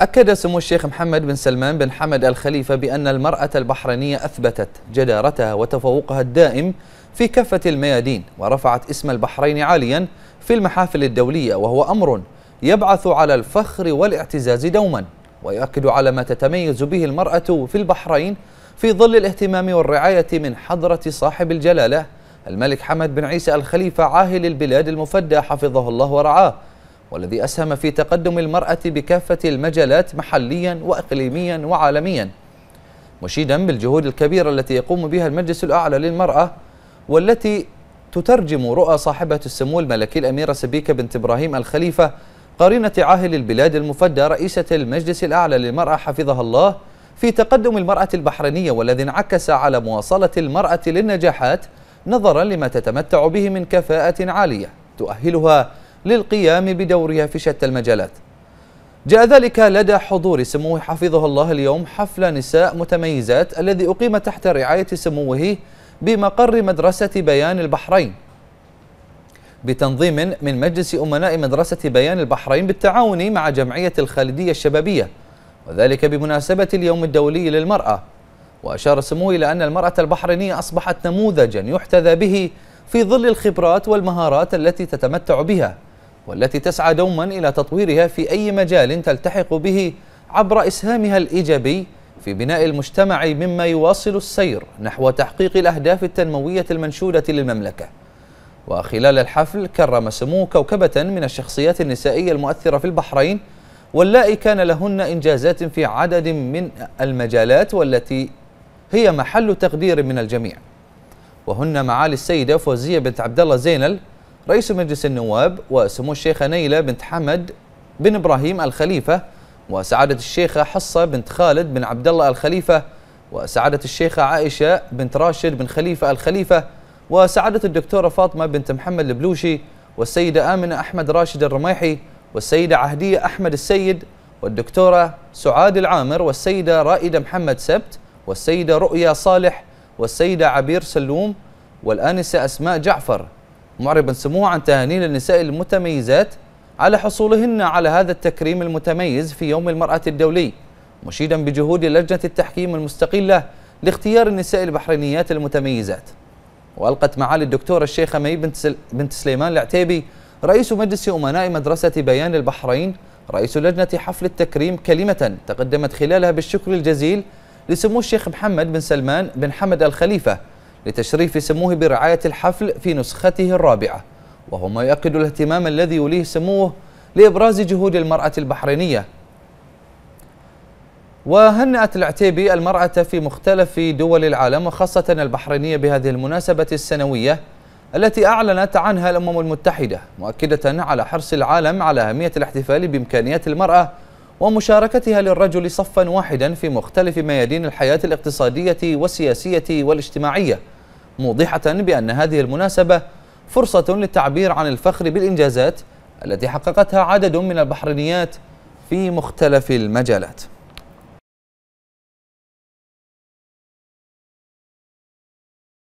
أكد سمو الشيخ محمد بن سلمان بن حمد الخليفة بأن المرأة البحرينية أثبتت جدارتها وتفوقها الدائم في كافة الميادين ورفعت اسم البحرين عاليا في المحافل الدولية وهو أمر يبعث على الفخر والاعتزاز دوما ويؤكد على ما تتميز به المرأة في البحرين في ظل الاهتمام والرعاية من حضرة صاحب الجلالة الملك حمد بن عيسى الخليفة عاهل البلاد المفدى حفظه الله ورعاه والذي أسهم في تقدم المرأة بكافة المجالات محليا وإقليميا وعالميا مشيدا بالجهود الكبيرة التي يقوم بها المجلس الأعلى للمرأة والتي تترجم رؤى صاحبة السمو الملكي الأميرة سبيكة بنت إبراهيم الخليفة قرينة عاهل البلاد المفدى رئيسة المجلس الأعلى للمرأة حفظها الله في تقدم المرأة البحرينية والذي انعكس على مواصلة المرأة للنجاحات نظرا لما تتمتع به من كفاءة عالية تؤهلها للقيام بدورها في شتى المجالات جاء ذلك لدى حضور سموه حفظه الله اليوم حفل نساء متميزات الذي أقيم تحت رعاية سموه بمقر مدرسة بيان البحرين بتنظيم من مجلس أمناء مدرسة بيان البحرين بالتعاون مع جمعية الخالدية الشبابية وذلك بمناسبة اليوم الدولي للمرأة وأشار سموه إلى أن المرأة البحرينية أصبحت نموذجا يحتذى به في ظل الخبرات والمهارات التي تتمتع بها والتي تسعى دوما إلى تطويرها في أي مجال تلتحق به عبر إسهامها الإيجابي في بناء المجتمع مما يواصل السير نحو تحقيق الأهداف التنموية المنشودة للمملكة وخلال الحفل كرم سمو كوكبة من الشخصيات النسائية المؤثرة في البحرين واللائي كان لهن إنجازات في عدد من المجالات والتي هي محل تقدير من الجميع وهن معالي السيدة فوزية بنت عبد الله زينل رئيس مجلس النواب وسمو الشيخة نيلة بنت حمد بن إبراهيم الخليفة وسعادة الشيخة حصة بنت خالد بن عبد الله الخليفة وسعادة الشيخة عائشة بنت راشد بن خليفة الخليفة وسعادة الدكتورة فاطمة بنت محمد البلوشي والسيدة آمنة أحمد راشد الرميحي والسيدة عهدية أحمد السيد والدكتورة سعاد العامر والسيدة رائدة محمد سبت والسيدة رؤيا صالح والسيدة عبير سلوم والآنسة أسماء جعفر معربا سموه عن تهانين النساء المتميزات على حصولهن على هذا التكريم المتميز في يوم المرأة الدولي مشيدا بجهود لجنة التحكيم المستقلة لاختيار النساء البحرينيات المتميزات وألقت معالي الدكتورة الشيخة مي بنت سليمان العتيبي رئيس مجلس أمناء مدرسة بيان البحرين رئيس لجنة حفل التكريم كلمة تقدمت خلالها بالشكر الجزيل لسمو الشيخ محمد بن سلمان بن حمد الخليفة لتشريف سموه برعاية الحفل في نسخته الرابعة وهو ما يؤكد الاهتمام الذي يوليه سموه لإبراز جهود المرأة البحرينية وهنأت العتيبي المرأة في مختلف دول العالم وخاصة البحرينية بهذه المناسبة السنوية التي أعلنت عنها الأمم المتحدة مؤكدة على حرص العالم على أهمية الاحتفال بإمكانيات المرأة ومشاركتها للرجل صفا واحدا في مختلف ميادين الحياة الاقتصادية والسياسية والاجتماعية موضحة بأن هذه المناسبة فرصة للتعبير عن الفخر بالإنجازات التي حققتها عدد من البحرينيات في مختلف المجالات